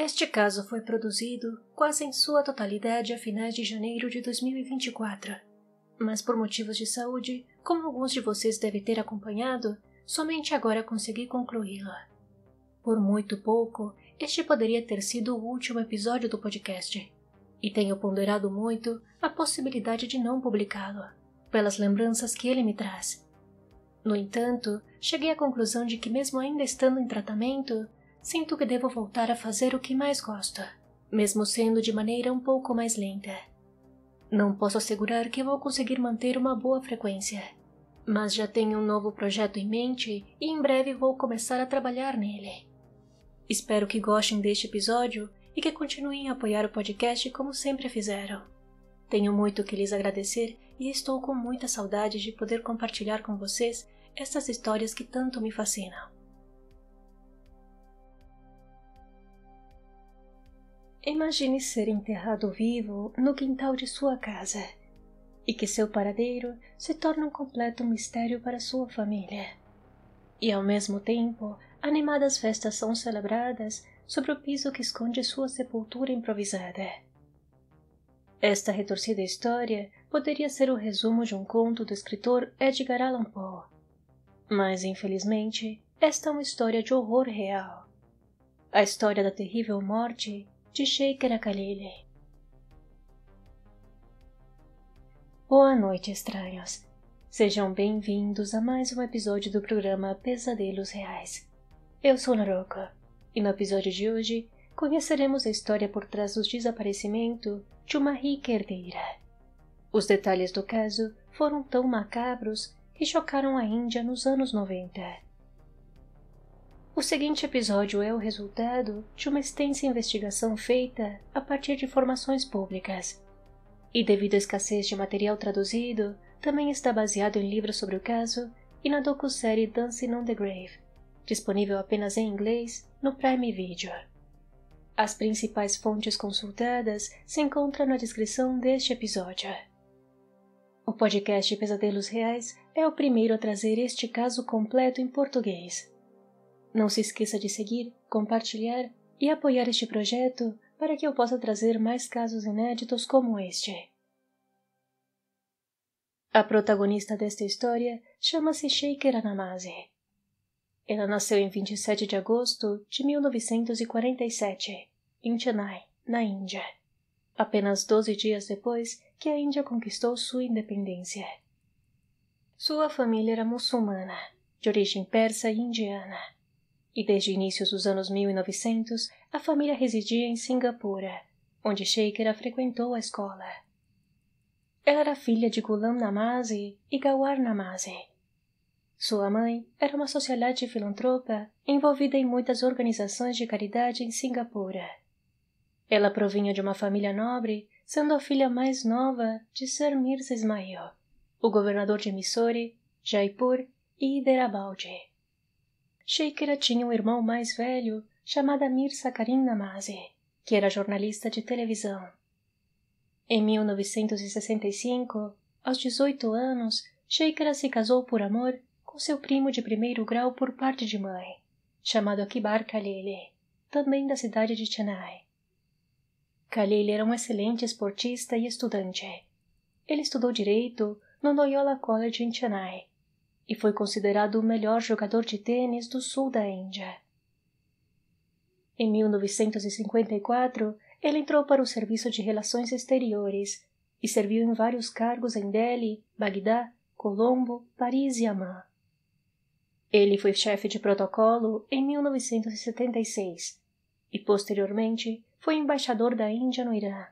Este caso foi produzido quase em sua totalidade a finais de janeiro de 2024. Mas por motivos de saúde, como alguns de vocês devem ter acompanhado, somente agora consegui concluí-la. Por muito pouco, este poderia ter sido o último episódio do podcast, e tenho ponderado muito a possibilidade de não publicá-lo, pelas lembranças que ele me traz. No entanto, cheguei à conclusão de que, mesmo ainda estando em tratamento, sinto que devo voltar a fazer o que mais gosto, mesmo sendo de maneira um pouco mais lenta. Não posso assegurar que vou conseguir manter uma boa frequência, mas já tenho um novo projeto em mente e em breve vou começar a trabalhar nele. Espero que gostem deste episódio e que continuem a apoiar o podcast como sempre fizeram. Tenho muito que lhes agradecer e estou com muita saudade de poder compartilhar com vocês essas histórias que tanto me fascinam. Imagine ser enterrado vivo no quintal de sua casa e que seu paradeiro se torne um completo mistério para sua família. E ao mesmo tempo, animadas festas são celebradas sobre o piso que esconde sua sepultura improvisada. Esta retorcida história poderia ser o resumo de um conto do escritor Edgar Allan Poe. Mas, infelizmente, esta é uma história de horror real. A história da terrível morte Chandrasekhara Kalile. Boa noite, estranhos. Sejam bem-vindos a mais um episódio do programa Pesadelos Reais. Eu sou Naroka, e no episódio de hoje conheceremos a história por trás do desaparecimento de uma rica herdeira. Os detalhes do caso foram tão macabros que chocaram a Índia nos anos 90 o seguinte episódio é o resultado de uma extensa investigação feita a partir de informações públicas. E devido à escassez de material traduzido, também está baseado em livros sobre o caso e na docu-série Dancing on the Grave, disponível apenas em inglês no Prime Video. As principais fontes consultadas se encontram na descrição deste episódio. O podcast Pesadelos Reais é o primeiro a trazer este caso completo em português. Não se esqueça de seguir, compartilhar e apoiar este projeto para que eu possa trazer mais casos inéditos como este. A protagonista desta história chama-se Shaker Anamase. Ela nasceu em 27 de agosto de 1947, em Chennai, na Índia, apenas 12 dias depois que a Índia conquistou sua independência. Sua família era muçulmana, de origem persa e indiana e desde inícios dos anos 1900 a família residia em Singapura, onde Sheikera frequentou a escola. Ela era filha de Gulam Namazi e Gawar Namazi. Sua mãe era uma socialite filantropa envolvida em muitas organizações de caridade em Singapura. Ela provinha de uma família nobre, sendo a filha mais nova de Sir Mirza Ismail, o governador de Missouri, Jaipur e Hyderabad. Sheikera tinha um irmão mais velho chamado Amir Sakarin Namazi, que era jornalista de televisão. Em 1965, aos 18 anos, Sheikera se casou por amor com seu primo de primeiro grau por parte de mãe, chamado Akibar Khalili, também da cidade de Chennai. Khalil era um excelente esportista e estudante. Ele estudou direito no Loyola College em Chennai e foi considerado o melhor jogador de tênis do sul da Índia. Em 1954, ele entrou para o Serviço de Relações Exteriores e serviu em vários cargos em Delhi, Bagdá, Colombo, Paris e Amman. Ele foi chefe de protocolo em 1976 e, posteriormente, foi embaixador da Índia no Irã.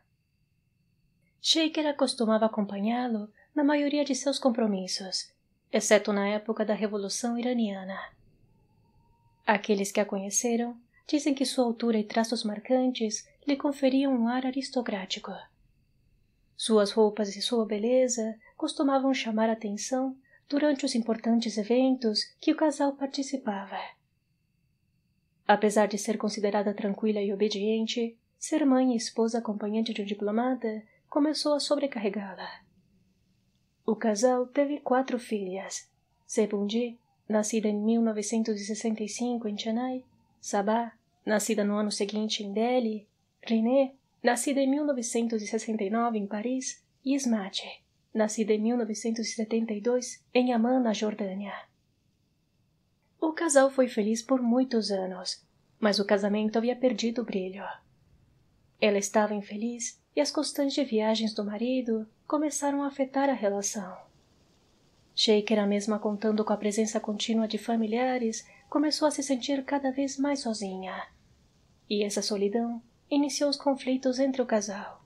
Shaker acostumava acompanhá-lo na maioria de seus compromissos exceto na época da Revolução Iraniana. Aqueles que a conheceram dizem que sua altura e traços marcantes lhe conferiam um ar aristocrático. Suas roupas e sua beleza costumavam chamar atenção durante os importantes eventos que o casal participava. Apesar de ser considerada tranquila e obediente, ser mãe e esposa acompanhante de um diplomata começou a sobrecarregá-la. O casal teve quatro filhas. Sebundi, nascida em 1965 em Chennai, Sabah, nascida no ano seguinte em Delhi, René, nascida em 1969 em Paris, e Ismati, nascida em 1972 em Amman, na Jordânia. O casal foi feliz por muitos anos, mas o casamento havia perdido o brilho. Ela estava infeliz e as constantes viagens do marido, começaram a afetar a relação. Shaker, a mesma contando com a presença contínua de familiares, começou a se sentir cada vez mais sozinha. E essa solidão iniciou os conflitos entre o casal.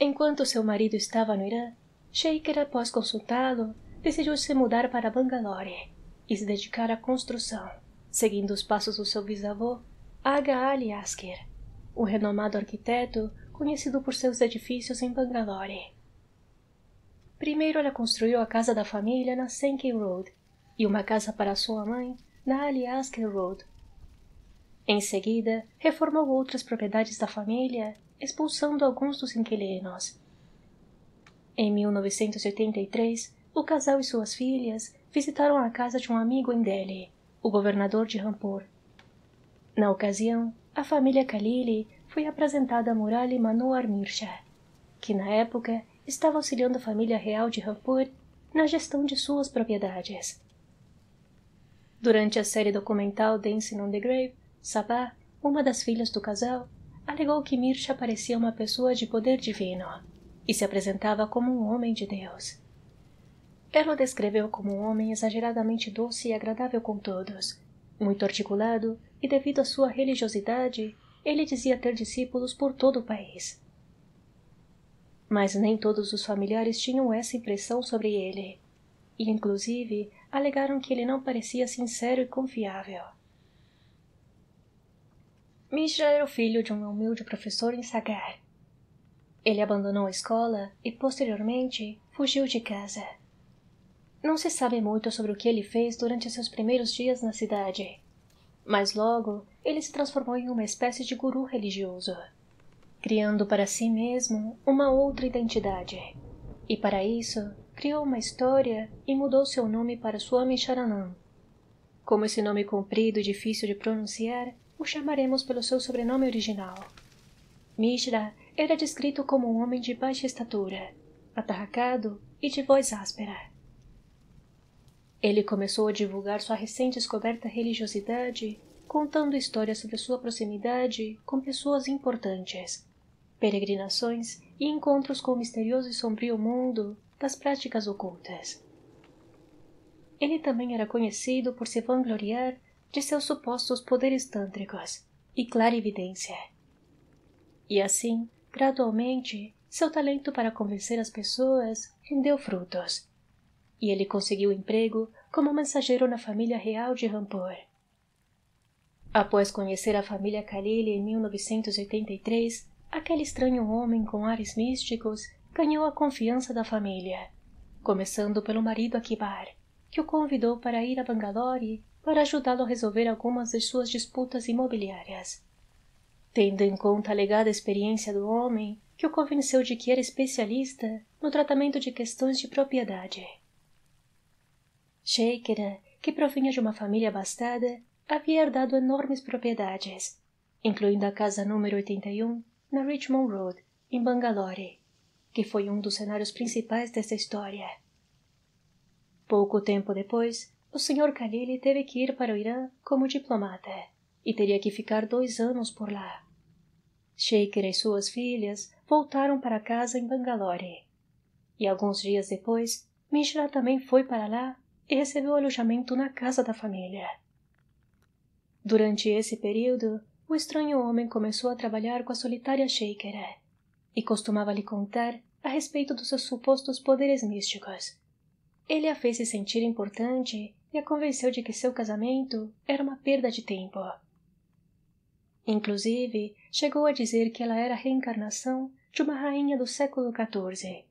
Enquanto seu marido estava no Irã, Shaker, após consultá-lo, decidiu se mudar para Bangalore e se dedicar à construção, seguindo os passos do seu bisavô, Aga Ali Asker, o renomado arquiteto conhecido por seus edifícios em Bangalore. Primeiro ela construiu a casa da família na Senke Road e uma casa para sua mãe na Aliaska Road. Em seguida, reformou outras propriedades da família, expulsando alguns dos inquilinos. Em 1983, o casal e suas filhas visitaram a casa de um amigo em Delhi, o governador de Rampur. Na ocasião, a família Khalili foi apresentada a Murali Manohar Mirshah, que na época estava auxiliando a família real de Rampur na gestão de suas propriedades. Durante a série documental Dancing on the Grave, Sabah, uma das filhas do casal, alegou que Mirsha parecia uma pessoa de poder divino e se apresentava como um homem de Deus. Ela o descreveu como um homem exageradamente doce e agradável com todos, muito articulado e, devido à sua religiosidade, ele dizia ter discípulos por todo o país. Mas nem todos os familiares tinham essa impressão sobre ele, e inclusive alegaram que ele não parecia sincero e confiável. Misha era o filho de um humilde professor em Sagar. Ele abandonou a escola e, posteriormente, fugiu de casa. Não se sabe muito sobre o que ele fez durante seus primeiros dias na cidade, mas logo ele se transformou em uma espécie de guru religioso, criando para si mesmo uma outra identidade. E para isso, criou uma história e mudou seu nome para Swami Charanam. Como esse nome comprido e difícil de pronunciar, o chamaremos pelo seu sobrenome original. Mishra era descrito como um homem de baixa estatura, atarracado e de voz áspera. Ele começou a divulgar sua recém descoberta religiosidade contando histórias sobre sua proximidade com pessoas importantes, peregrinações e encontros com o misterioso e sombrio mundo das práticas ocultas. Ele também era conhecido por se vangloriar de seus supostos poderes tântricos e clarividência. E assim, gradualmente, seu talento para convencer as pessoas rendeu frutos. E ele conseguiu emprego como mensageiro na família real de Rampor Após conhecer a família Khalil em 1983, aquele estranho homem com ares místicos ganhou a confiança da família, começando pelo marido Akibar, que o convidou para ir a Bangalore para ajudá-lo a resolver algumas de suas disputas imobiliárias. Tendo em conta a legada experiência do homem, que o convenceu de que era especialista no tratamento de questões de propriedade. Sheikera, que provinha de uma família abastada, havia herdado enormes propriedades, incluindo a casa número 81 na Richmond Road, em Bangalore, que foi um dos cenários principais dessa história. Pouco tempo depois, o Sr. Khalili teve que ir para o Irã como diplomata e teria que ficar dois anos por lá. Shaker e suas filhas voltaram para casa em Bangalore. E alguns dias depois, Mishra também foi para lá e recebeu alojamento na casa da família. Durante esse período, o estranho homem começou a trabalhar com a solitária Shakeré e costumava lhe contar a respeito dos seus supostos poderes místicos. Ele a fez se sentir importante e a convenceu de que seu casamento era uma perda de tempo. Inclusive, chegou a dizer que ela era a reencarnação de uma rainha do século XIV,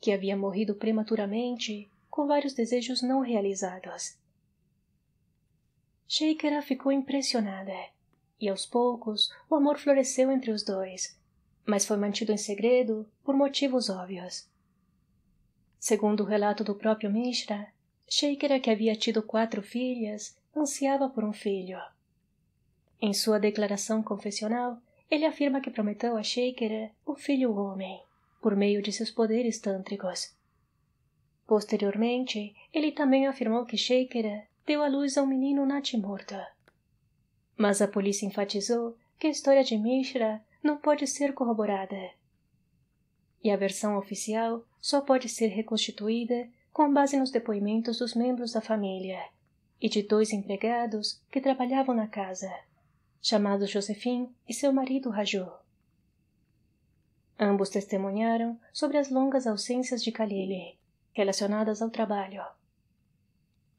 que havia morrido prematuramente com vários desejos não realizados Shakera ficou impressionada, e aos poucos o amor floresceu entre os dois, mas foi mantido em segredo por motivos óbvios. Segundo o relato do próprio Mishra, Shakera, que havia tido quatro filhas, ansiava por um filho. Em sua declaração confessional, ele afirma que prometeu a Shakera o filho homem, por meio de seus poderes tântricos. Posteriormente, ele também afirmou que Shakera deu à luz ao menino natimorta. Mas a polícia enfatizou que a história de Mishra não pode ser corroborada. E a versão oficial só pode ser reconstituída com base nos depoimentos dos membros da família e de dois empregados que trabalhavam na casa, chamados Josephine e seu marido Raju. Ambos testemunharam sobre as longas ausências de Kalili, relacionadas ao trabalho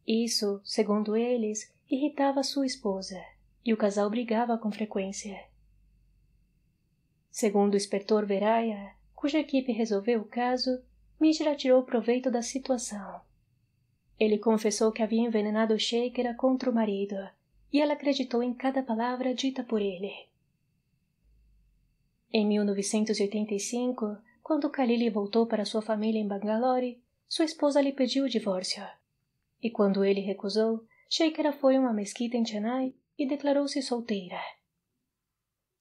isso, segundo eles, irritava sua esposa, e o casal brigava com frequência. Segundo o inspetor Veraya, cuja equipe resolveu o caso, Mishra tirou proveito da situação. Ele confessou que havia envenenado Sheikera contra o marido, e ela acreditou em cada palavra dita por ele. Em 1985, quando Khalili voltou para sua família em Bangalore, sua esposa lhe pediu o divórcio. E quando ele recusou, Shakira foi a uma mesquita em Chennai e declarou-se solteira.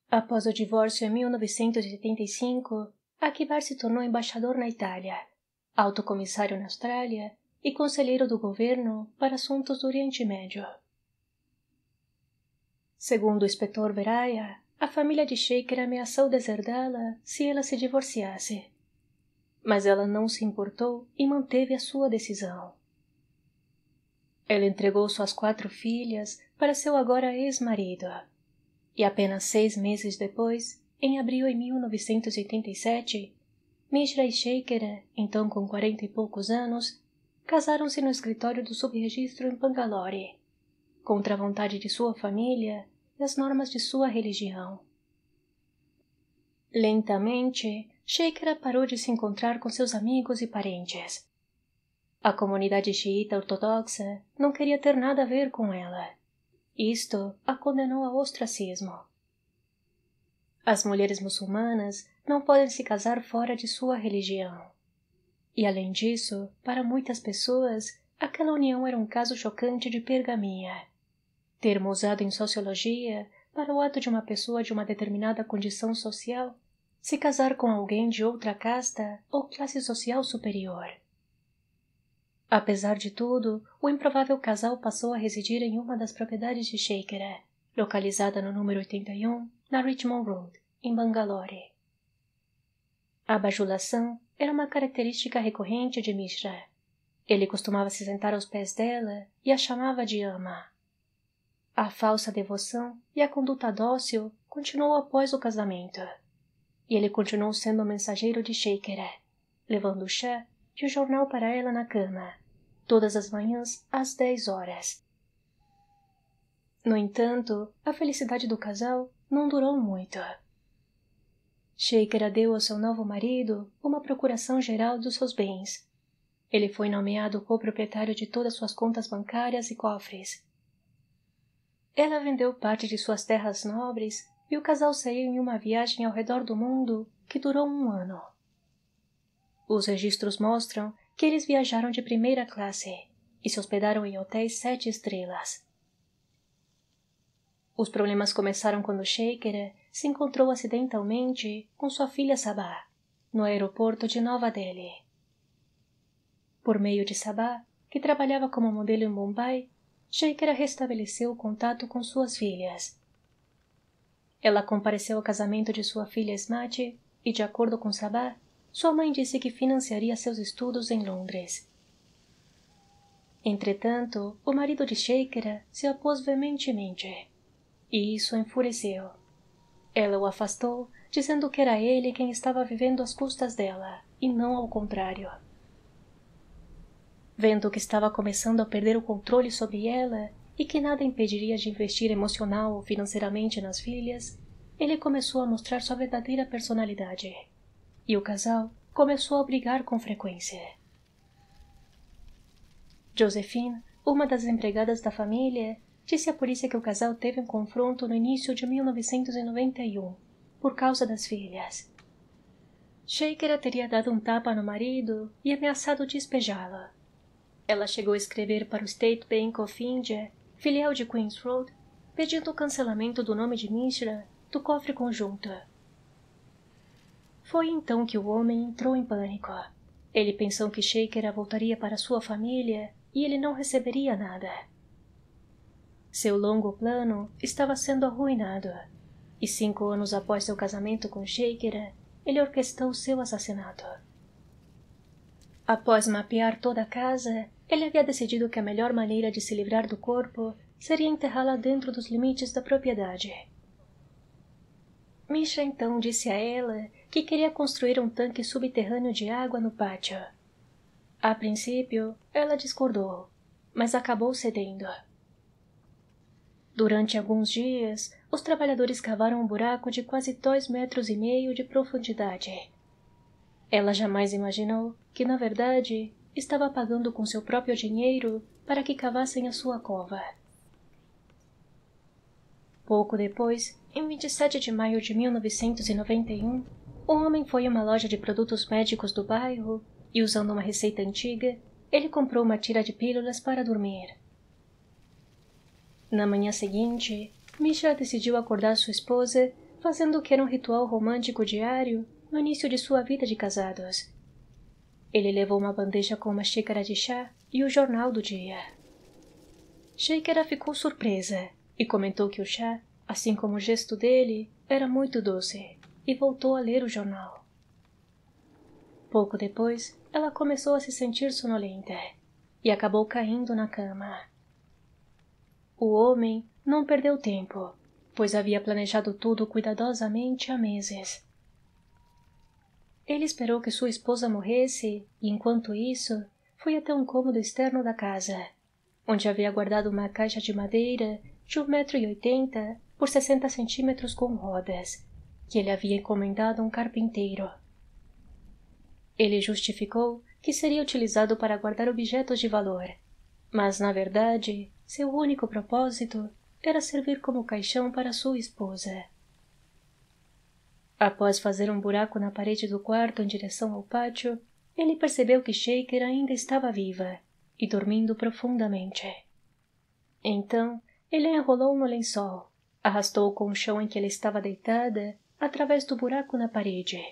Após o divórcio em 1985, Akbar se tornou embaixador na Itália, alto comissário na Austrália e conselheiro do governo para assuntos do Oriente Médio. Segundo o inspetor Beraya, a família de Shaker ameaçou deserdá-la se ela se divorciasse. Mas ela não se importou e manteve a sua decisão. Ela entregou suas quatro filhas para seu agora ex-marido. E apenas seis meses depois, em abril de 1987, Mishra e Shaker, então com quarenta e poucos anos, casaram-se no escritório do subregistro em Bangalore, contra a vontade de sua família e as normas de sua religião. Lentamente, Shaker parou de se encontrar com seus amigos e parentes a comunidade xiita ortodoxa não queria ter nada a ver com ela. Isto a condenou ao ostracismo. As mulheres muçulmanas não podem se casar fora de sua religião. E além disso, para muitas pessoas, aquela união era um caso chocante de pergaminha. Termo usado em sociologia para o ato de uma pessoa de uma determinada condição social se casar com alguém de outra casta ou classe social superior. Apesar de tudo, o improvável casal passou a residir em uma das propriedades de Shaker, localizada no número 81, na Richmond Road, em Bangalore. A bajulação era uma característica recorrente de Mishra. Ele costumava se sentar aos pés dela e a chamava de ama. A falsa devoção e a conduta dócil continuou após o casamento. E ele continuou sendo o mensageiro de Shaker, levando o chá e o jornal para ela na cama todas as manhãs às dez horas. No entanto, a felicidade do casal não durou muito. Shaker deu ao seu novo marido uma procuração geral dos seus bens. Ele foi nomeado coproprietário de todas suas contas bancárias e cofres. Ela vendeu parte de suas terras nobres e o casal saiu em uma viagem ao redor do mundo que durou um ano. Os registros mostram que eles viajaram de primeira classe e se hospedaram em hotéis sete estrelas. Os problemas começaram quando Shaker se encontrou acidentalmente com sua filha Sabah no aeroporto de Nova Delhi. Por meio de Sabah, que trabalhava como modelo em Mumbai, Shaker restabeleceu o contato com suas filhas. Ela compareceu ao casamento de sua filha Smati e, de acordo com Sabah, sua mãe disse que financiaria seus estudos em Londres. Entretanto, o marido de Sheikra se opôs veementemente, e isso enfureceu. Ela o afastou, dizendo que era ele quem estava vivendo às custas dela, e não ao contrário. Vendo que estava começando a perder o controle sobre ela e que nada impediria de investir emocional ou financeiramente nas filhas, ele começou a mostrar sua verdadeira personalidade e o casal começou a brigar com frequência. Josephine, uma das empregadas da família, disse à polícia que o casal teve um confronto no início de 1991 por causa das filhas. Shaker teria dado um tapa no marido e ameaçado despejá-la. Ela chegou a escrever para o State Bank of India, filial de Queens Road, pedindo o cancelamento do nome de Mishra do cofre conjunto. Foi então que o homem entrou em pânico. Ele pensou que Shaker voltaria para sua família e ele não receberia nada. Seu longo plano estava sendo arruinado, e cinco anos após seu casamento com Shaker, ele orquestrou seu assassinato. Após mapear toda a casa, ele havia decidido que a melhor maneira de se livrar do corpo seria enterrá-la dentro dos limites da propriedade. Misha então disse a ela que queria construir um tanque subterrâneo de água no pátio. A princípio, ela discordou, mas acabou cedendo. Durante alguns dias, os trabalhadores cavaram um buraco de quase dois metros e meio de profundidade. Ela jamais imaginou que, na verdade, estava pagando com seu próprio dinheiro para que cavassem a sua cova. Pouco depois, em 27 de maio de 1991, o homem foi a uma loja de produtos médicos do bairro e, usando uma receita antiga, ele comprou uma tira de pílulas para dormir. Na manhã seguinte, Misha decidiu acordar sua esposa fazendo o que era um ritual romântico diário no início de sua vida de casados. Ele levou uma bandeja com uma xícara de chá e o jornal do dia. Shakira ficou surpresa e comentou que o chá, assim como o gesto dele, era muito doce e voltou a ler o jornal. Pouco depois, ela começou a se sentir sonolenta e acabou caindo na cama. O homem não perdeu tempo, pois havia planejado tudo cuidadosamente há meses. Ele esperou que sua esposa morresse e, enquanto isso, foi até um cômodo externo da casa, onde havia guardado uma caixa de madeira de um metro e oitenta por sessenta centímetros com rodas, que ele havia encomendado a um carpinteiro. Ele justificou que seria utilizado para guardar objetos de valor, mas, na verdade, seu único propósito era servir como caixão para sua esposa. Após fazer um buraco na parede do quarto em direção ao pátio, ele percebeu que Shaker ainda estava viva e dormindo profundamente. Então, ele enrolou no lençol, arrastou com o chão em que ela estava deitada através do buraco na parede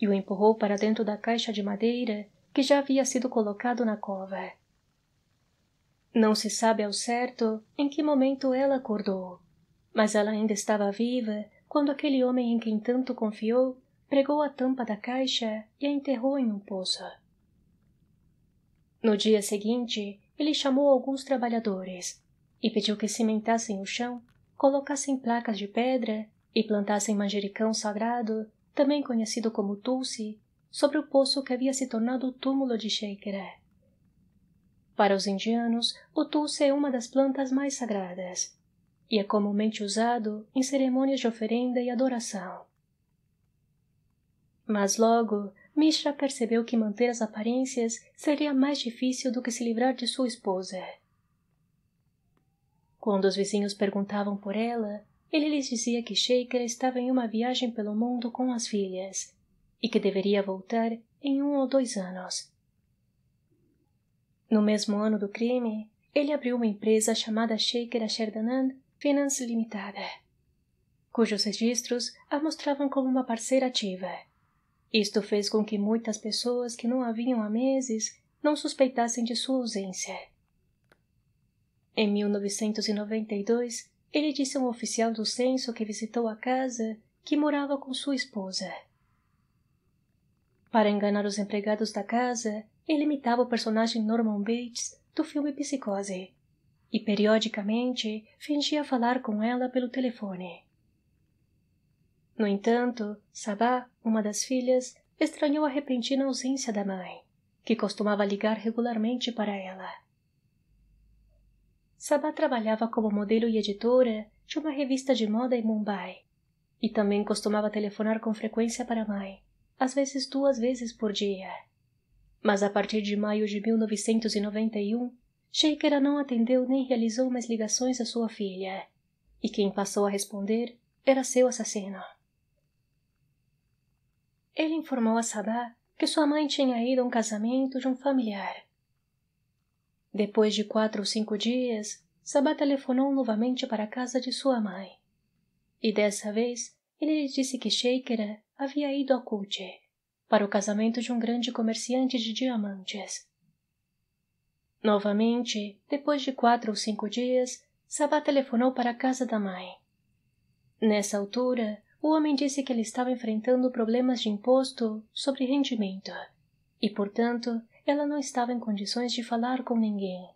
e o empurrou para dentro da caixa de madeira que já havia sido colocado na cova. Não se sabe ao certo em que momento ela acordou, mas ela ainda estava viva quando aquele homem em quem tanto confiou pregou a tampa da caixa e a enterrou em um poço. No dia seguinte, ele chamou alguns trabalhadores e pediu que cimentassem o chão, colocassem placas de pedra e plantassem manjericão sagrado, também conhecido como tulsi, sobre o poço que havia se tornado o túmulo de Sheikheré. Para os indianos, o tulsi é uma das plantas mais sagradas e é comumente usado em cerimônias de oferenda e adoração. Mas logo, Mishra percebeu que manter as aparências seria mais difícil do que se livrar de sua esposa. Quando os vizinhos perguntavam por ela, ele lhes dizia que Shaker estava em uma viagem pelo mundo com as filhas e que deveria voltar em um ou dois anos. No mesmo ano do crime, ele abriu uma empresa chamada Shaker Ashurdanand Finance Limitada, cujos registros a mostravam como uma parceira ativa. Isto fez com que muitas pessoas que não a vinham há meses não suspeitassem de sua ausência. Em 1992, ele disse a um oficial do censo que visitou a casa que morava com sua esposa. Para enganar os empregados da casa, ele imitava o personagem Norman Bates do filme Psicose e periodicamente fingia falar com ela pelo telefone. No entanto, Sabá, uma das filhas, estranhou a repentina ausência da mãe, que costumava ligar regularmente para ela. Sabá trabalhava como modelo e editora de uma revista de moda em Mumbai e também costumava telefonar com frequência para a mãe, às vezes duas vezes por dia. Mas a partir de maio de 1991, Sheikera não atendeu nem realizou mais ligações à sua filha, e quem passou a responder era seu assassino. Ele informou a Sabá que sua mãe tinha ido a um casamento de um familiar depois de quatro ou cinco dias, Sabá telefonou novamente para a casa de sua mãe. E dessa vez, ele lhe disse que Sheikera havia ido a Kulche, para o casamento de um grande comerciante de diamantes. Novamente, depois de quatro ou cinco dias, Sabá telefonou para a casa da mãe. Nessa altura, o homem disse que ele estava enfrentando problemas de imposto sobre rendimento e, portanto, ela não estava em condições de falar com ninguém.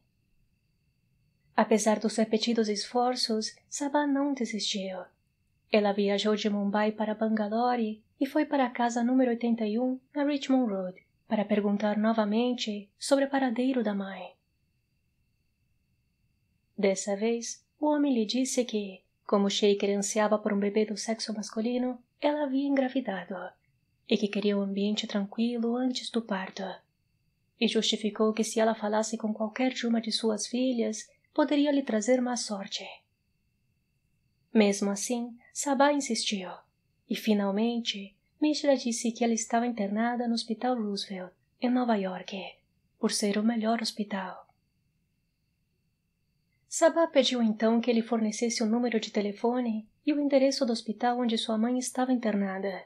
Apesar dos repetidos esforços, Sabah não desistiu. Ela viajou de Mumbai para Bangalore e foi para a casa número 81 na Richmond Road para perguntar novamente sobre o paradeiro da mãe. Dessa vez, o homem lhe disse que, como Shaker ansiava por um bebê do sexo masculino, ela havia engravidado e que queria um ambiente tranquilo antes do parto e justificou que se ela falasse com qualquer de uma de suas filhas, poderia lhe trazer má sorte. Mesmo assim, Sabá insistiu, e finalmente Mishra disse que ela estava internada no Hospital Roosevelt, em Nova York, por ser o melhor hospital. Sabá pediu então que ele fornecesse o número de telefone e o endereço do hospital onde sua mãe estava internada.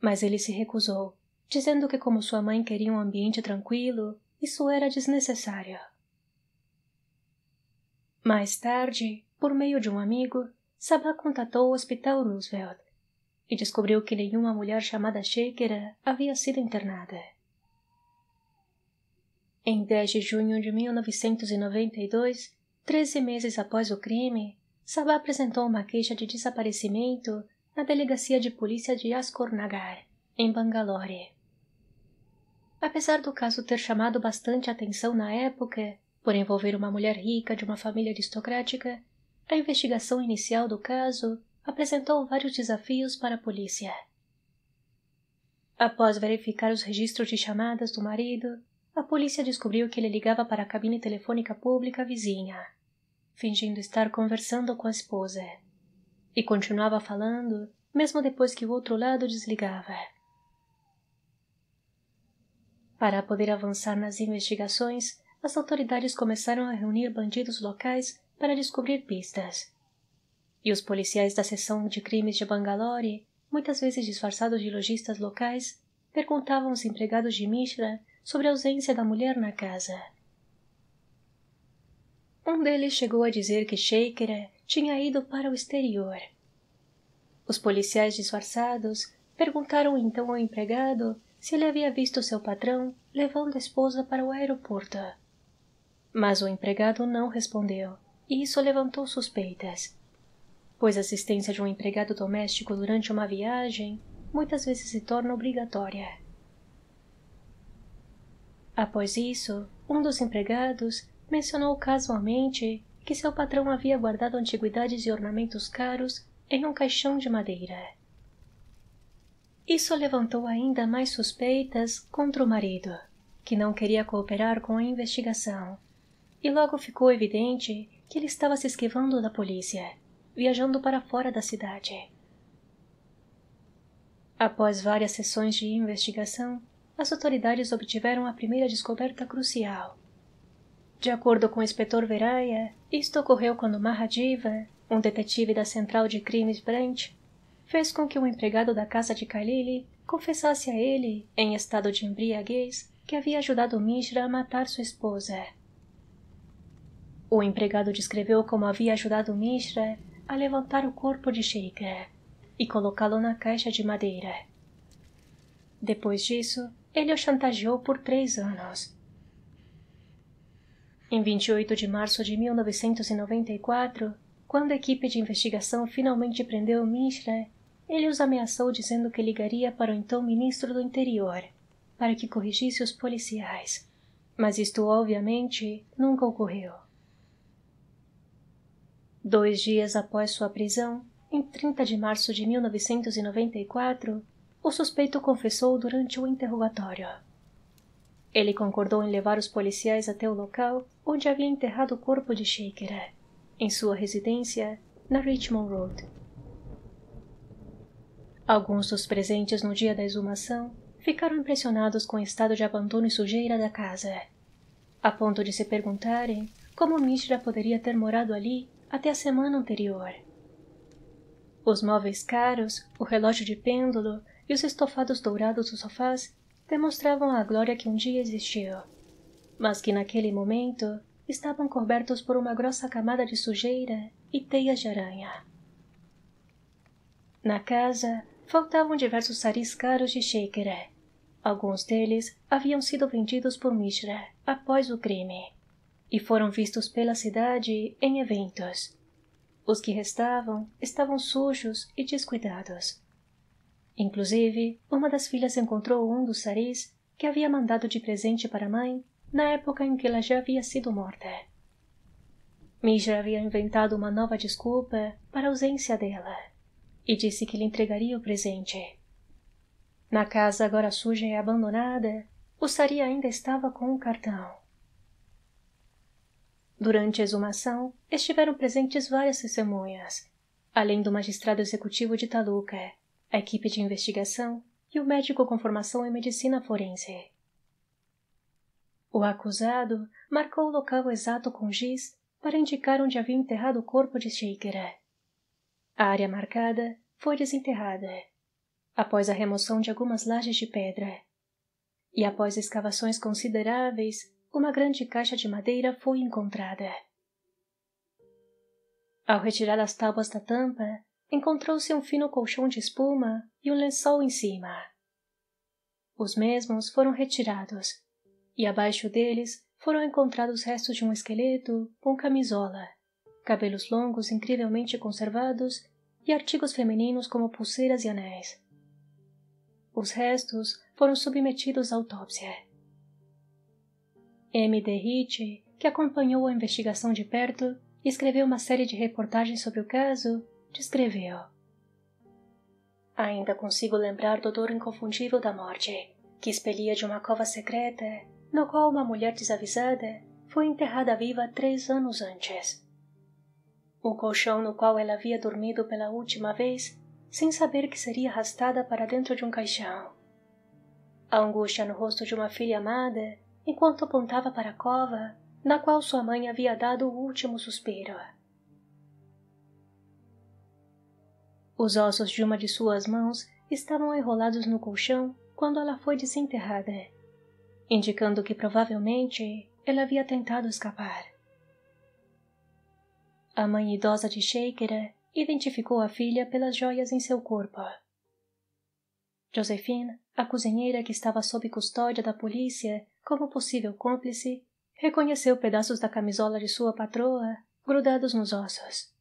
Mas ele se recusou dizendo que, como sua mãe queria um ambiente tranquilo, isso era desnecessário. Mais tarde, por meio de um amigo, Sabah contatou o Hospital Roosevelt e descobriu que nenhuma mulher chamada Shakira havia sido internada. Em 10 de junho de 1992, 13 meses após o crime, Sabah apresentou uma queixa de desaparecimento na delegacia de polícia de Askornagar, em Bangalore. Apesar do caso ter chamado bastante atenção na época, por envolver uma mulher rica de uma família aristocrática, a investigação inicial do caso apresentou vários desafios para a polícia. Após verificar os registros de chamadas do marido, a polícia descobriu que ele ligava para a cabine telefônica pública vizinha, fingindo estar conversando com a esposa, e continuava falando mesmo depois que o outro lado desligava. Para poder avançar nas investigações, as autoridades começaram a reunir bandidos locais para descobrir pistas. E os policiais da seção de crimes de Bangalore, muitas vezes disfarçados de lojistas locais, perguntavam aos empregados de Mishra sobre a ausência da mulher na casa. Um deles chegou a dizer que Shaker tinha ido para o exterior. Os policiais disfarçados perguntaram então ao empregado se ele havia visto seu patrão levando a esposa para o aeroporto. Mas o empregado não respondeu, e isso levantou suspeitas, pois a assistência de um empregado doméstico durante uma viagem muitas vezes se torna obrigatória. Após isso, um dos empregados mencionou casualmente que seu patrão havia guardado antiguidades e ornamentos caros em um caixão de madeira. Isso levantou ainda mais suspeitas contra o marido, que não queria cooperar com a investigação. E logo ficou evidente que ele estava se esquivando da polícia, viajando para fora da cidade. Após várias sessões de investigação, as autoridades obtiveram a primeira descoberta crucial. De acordo com o inspetor Veraia, isto ocorreu quando Mahadiva, um detetive da Central de Crimes Brant, fez com que um empregado da casa de Kalili confessasse a ele, em estado de embriaguez, que havia ajudado Mishra a matar sua esposa. O empregado descreveu como havia ajudado Mishra a levantar o corpo de Sheikha e colocá-lo na caixa de madeira. Depois disso, ele o chantageou por três anos. Em 28 de março de 1994, quando a equipe de investigação finalmente prendeu Mishra, ele os ameaçou dizendo que ligaria para o então ministro do interior para que corrigisse os policiais. Mas isto, obviamente, nunca ocorreu. Dois dias após sua prisão, em 30 de março de 1994, o suspeito confessou durante o interrogatório. Ele concordou em levar os policiais até o local onde havia enterrado o corpo de Shaker, em sua residência na Richmond Road. Alguns dos presentes no dia da exumação ficaram impressionados com o estado de abandono e sujeira da casa, a ponto de se perguntarem como Mishra poderia ter morado ali até a semana anterior. Os móveis caros, o relógio de pêndulo e os estofados dourados dos sofás demonstravam a glória que um dia existiu, mas que naquele momento estavam cobertos por uma grossa camada de sujeira e teias de aranha. Na casa, faltavam diversos saris caros de Shaker. Alguns deles haviam sido vendidos por Mishra após o crime e foram vistos pela cidade em eventos. Os que restavam estavam sujos e descuidados. Inclusive, uma das filhas encontrou um dos saris que havia mandado de presente para a mãe na época em que ela já havia sido morta. Mishra havia inventado uma nova desculpa para a ausência dela e disse que lhe entregaria o presente. Na casa agora suja e abandonada, o Sari ainda estava com o cartão. Durante a exumação, estiveram presentes várias testemunhas, além do magistrado executivo de Taluca, a equipe de investigação e o médico com formação em medicina forense. O acusado marcou o local exato com giz para indicar onde havia enterrado o corpo de Shaker. A área marcada foi desenterrada, após a remoção de algumas lajes de pedra. E após escavações consideráveis, uma grande caixa de madeira foi encontrada. Ao retirar as tábuas da tampa, encontrou-se um fino colchão de espuma e um lençol em cima. Os mesmos foram retirados, e abaixo deles foram encontrados restos de um esqueleto com camisola, cabelos longos incrivelmente conservados e artigos femininos como pulseiras e anéis. Os restos foram submetidos à autópsia. M. D. Hitch, que acompanhou a investigação de perto e escreveu uma série de reportagens sobre o caso, descreveu. Ainda consigo lembrar do odor inconfundível da morte, que expelia de uma cova secreta, no qual uma mulher desavisada foi enterrada viva três anos antes. O colchão no qual ela havia dormido pela última vez, sem saber que seria arrastada para dentro de um caixão. A angústia no rosto de uma filha amada, enquanto apontava para a cova, na qual sua mãe havia dado o último suspiro. Os ossos de uma de suas mãos estavam enrolados no colchão quando ela foi desenterrada, indicando que provavelmente ela havia tentado escapar. A mãe idosa de Shaker identificou a filha pelas joias em seu corpo. Josephine, a cozinheira que estava sob custódia da polícia como possível cúmplice, reconheceu pedaços da camisola de sua patroa grudados nos ossos.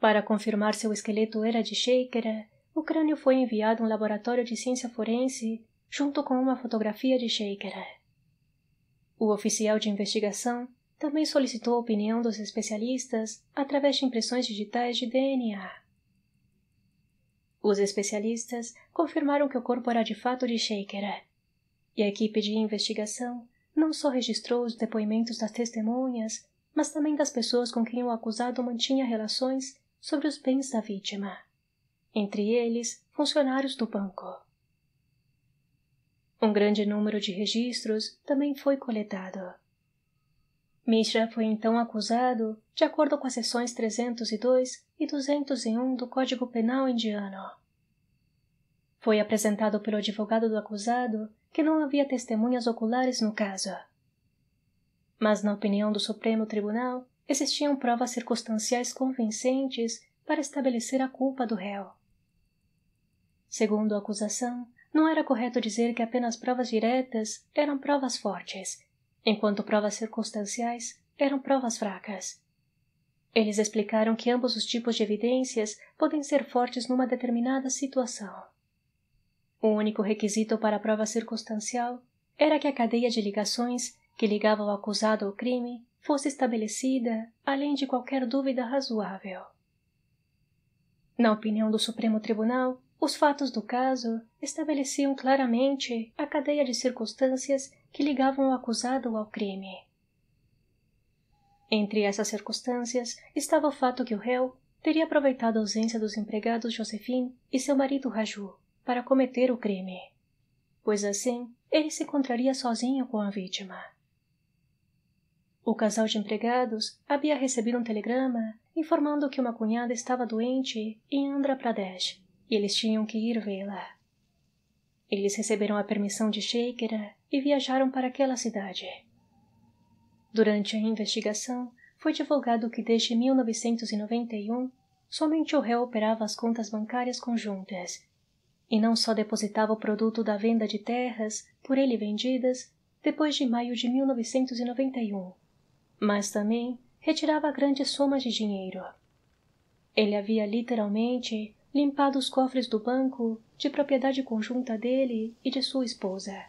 Para confirmar se o esqueleto era de Shaker, o crânio foi enviado a um laboratório de ciência forense junto com uma fotografia de Shaker. O oficial de investigação também solicitou a opinião dos especialistas através de impressões digitais de DNA. Os especialistas confirmaram que o corpo era de fato de Shaker. É. e a equipe de investigação não só registrou os depoimentos das testemunhas, mas também das pessoas com quem o acusado mantinha relações sobre os bens da vítima, entre eles funcionários do banco. Um grande número de registros também foi coletado. Mishra foi então acusado, de acordo com as seções 302 e 201 do Código Penal indiano. Foi apresentado pelo advogado do acusado que não havia testemunhas oculares no caso. Mas, na opinião do Supremo Tribunal, existiam provas circunstanciais convincentes para estabelecer a culpa do réu. Segundo a acusação, não era correto dizer que apenas provas diretas eram provas fortes Enquanto provas circunstanciais eram provas fracas. Eles explicaram que ambos os tipos de evidências podem ser fortes numa determinada situação. O único requisito para a prova circunstancial era que a cadeia de ligações que ligava o acusado ao crime fosse estabelecida além de qualquer dúvida razoável. Na opinião do Supremo Tribunal, os fatos do caso estabeleciam claramente a cadeia de circunstâncias que ligavam o acusado ao crime. Entre essas circunstâncias estava o fato que o réu teria aproveitado a ausência dos empregados Josephine e seu marido Raju para cometer o crime, pois assim ele se encontraria sozinho com a vítima. O casal de empregados havia recebido um telegrama informando que uma cunhada estava doente em Andhra Pradesh e eles tinham que ir vê-la. Eles receberam a permissão de Shakira e viajaram para aquela cidade. Durante a investigação, foi divulgado que desde 1991, somente o réu operava as contas bancárias conjuntas e não só depositava o produto da venda de terras por ele vendidas depois de maio de 1991, mas também retirava grandes somas de dinheiro. Ele havia literalmente limpado os cofres do banco, de propriedade conjunta dele e de sua esposa.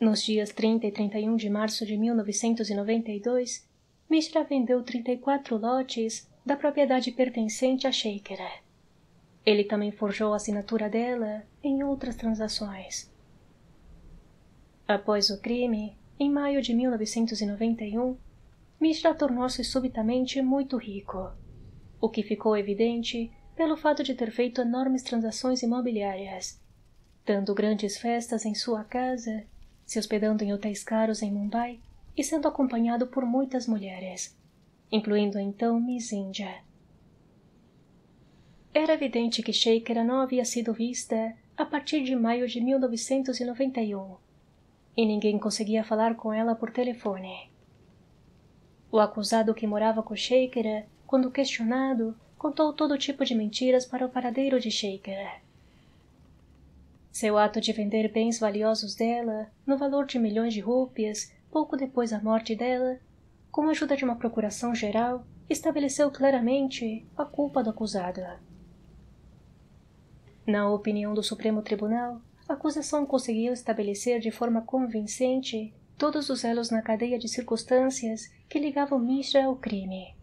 Nos dias 30 e 31 de março de 1992, Mishra vendeu 34 lotes da propriedade pertencente a Shaker. Ele também forjou a assinatura dela em outras transações. Após o crime, em maio de 1991, Mishra tornou-se subitamente muito rico o que ficou evidente pelo fato de ter feito enormes transações imobiliárias, dando grandes festas em sua casa, se hospedando em hotéis caros em Mumbai e sendo acompanhado por muitas mulheres, incluindo então Miss India. Era evidente que Shakira não havia sido vista a partir de maio de 1991, e ninguém conseguia falar com ela por telefone. O acusado que morava com Shakira quando questionado, contou todo tipo de mentiras para o paradeiro de Shaker. Seu ato de vender bens valiosos dela, no valor de milhões de rúpias, pouco depois da morte dela, com a ajuda de uma procuração geral, estabeleceu claramente a culpa do acusado. Na opinião do Supremo Tribunal, a acusação conseguiu estabelecer de forma convincente todos os elos na cadeia de circunstâncias que ligavam Misha ao crime.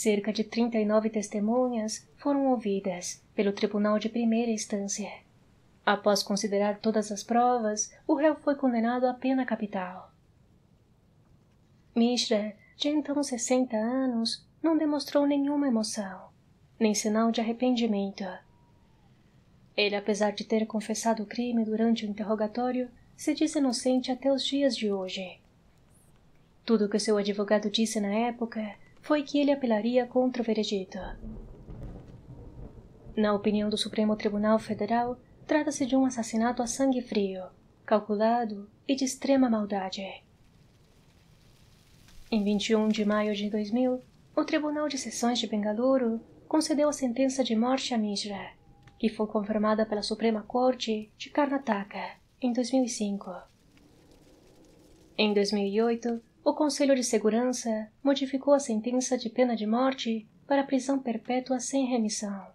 Cerca de 39 testemunhas foram ouvidas pelo Tribunal de Primeira Instância. Após considerar todas as provas, o réu foi condenado à pena capital. Mishra, de então 60 anos, não demonstrou nenhuma emoção, nem sinal de arrependimento. Ele, apesar de ter confessado o crime durante o interrogatório, se diz inocente até os dias de hoje. Tudo o que seu advogado disse na época foi que ele apelaria contra o veredito. Na opinião do Supremo Tribunal Federal, trata-se de um assassinato a sangue frio, calculado e de extrema maldade. Em 21 de maio de 2000, o Tribunal de Sessões de Bengaluru concedeu a sentença de morte a Mishra, que foi confirmada pela Suprema Corte de Karnataka em 2005. Em 2008, o Conselho de Segurança modificou a sentença de pena de morte para prisão perpétua sem remissão.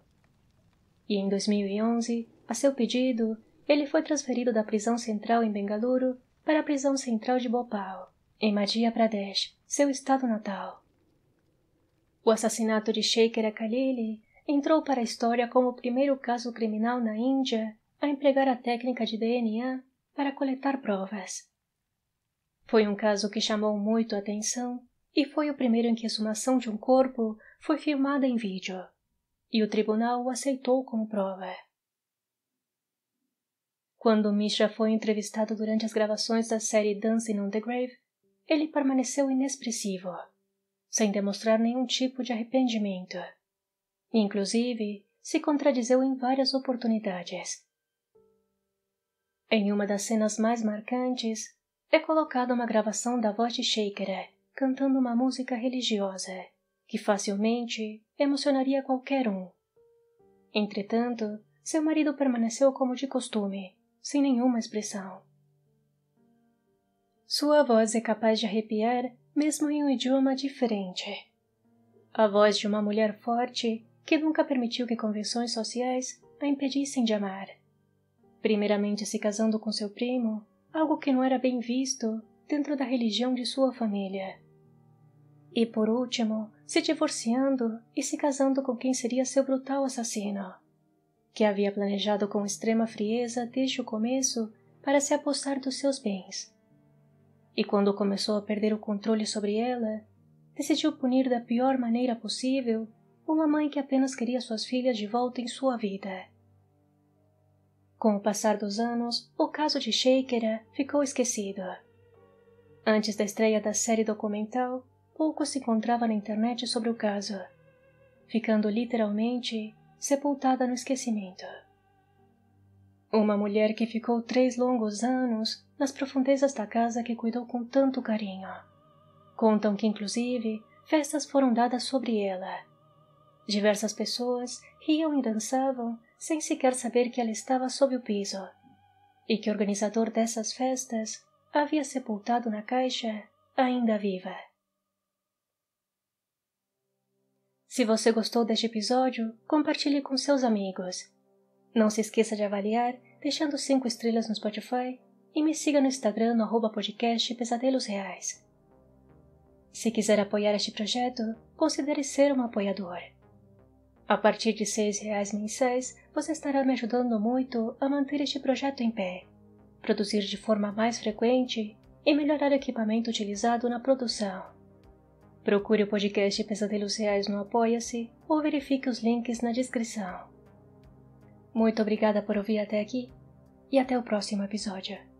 E em 2011, a seu pedido, ele foi transferido da prisão central em Bengaluru para a prisão central de Bhopal, em Madhya Pradesh, seu estado natal. O assassinato de Shaker Akalili entrou para a história como o primeiro caso criminal na Índia a empregar a técnica de DNA para coletar provas. Foi um caso que chamou muito a atenção e foi o primeiro em que a sumação de um corpo foi filmada em vídeo, e o tribunal o aceitou como prova. Quando Misha foi entrevistado durante as gravações da série Dancing on the Grave, ele permaneceu inexpressivo, sem demonstrar nenhum tipo de arrependimento. Inclusive, se contradizeu em várias oportunidades. Em uma das cenas mais marcantes, é colocada uma gravação da voz de Shaker é, cantando uma música religiosa é, que facilmente emocionaria qualquer um. Entretanto, seu marido permaneceu como de costume, sem nenhuma expressão. Sua voz é capaz de arrepiar mesmo em um idioma diferente. A voz de uma mulher forte que nunca permitiu que convenções sociais a impedissem de amar. Primeiramente se casando com seu primo, algo que não era bem visto dentro da religião de sua família. E por último, se divorciando e se casando com quem seria seu brutal assassino, que havia planejado com extrema frieza desde o começo para se apossar dos seus bens. E quando começou a perder o controle sobre ela, decidiu punir da pior maneira possível uma mãe que apenas queria suas filhas de volta em sua vida. Com o passar dos anos, o caso de Shakira ficou esquecido. Antes da estreia da série documental, pouco se encontrava na internet sobre o caso, ficando literalmente sepultada no esquecimento. Uma mulher que ficou três longos anos nas profundezas da casa que cuidou com tanto carinho. Contam que, inclusive, festas foram dadas sobre ela. Diversas pessoas riam e dançavam sem sequer saber que ela estava sob o piso e que o organizador dessas festas havia sepultado na caixa ainda viva. Se você gostou deste episódio, compartilhe com seus amigos. Não se esqueça de avaliar, deixando cinco estrelas no Spotify e me siga no Instagram no arroba podcast Pesadelos Reais. Se quiser apoiar este projeto, considere ser um apoiador. A partir de R$ reais mensais, você estará me ajudando muito a manter este projeto em pé, produzir de forma mais frequente e melhorar o equipamento utilizado na produção. Procure o podcast Pesadelos Reais no Apoia-se ou verifique os links na descrição. Muito obrigada por ouvir até aqui e até o próximo episódio.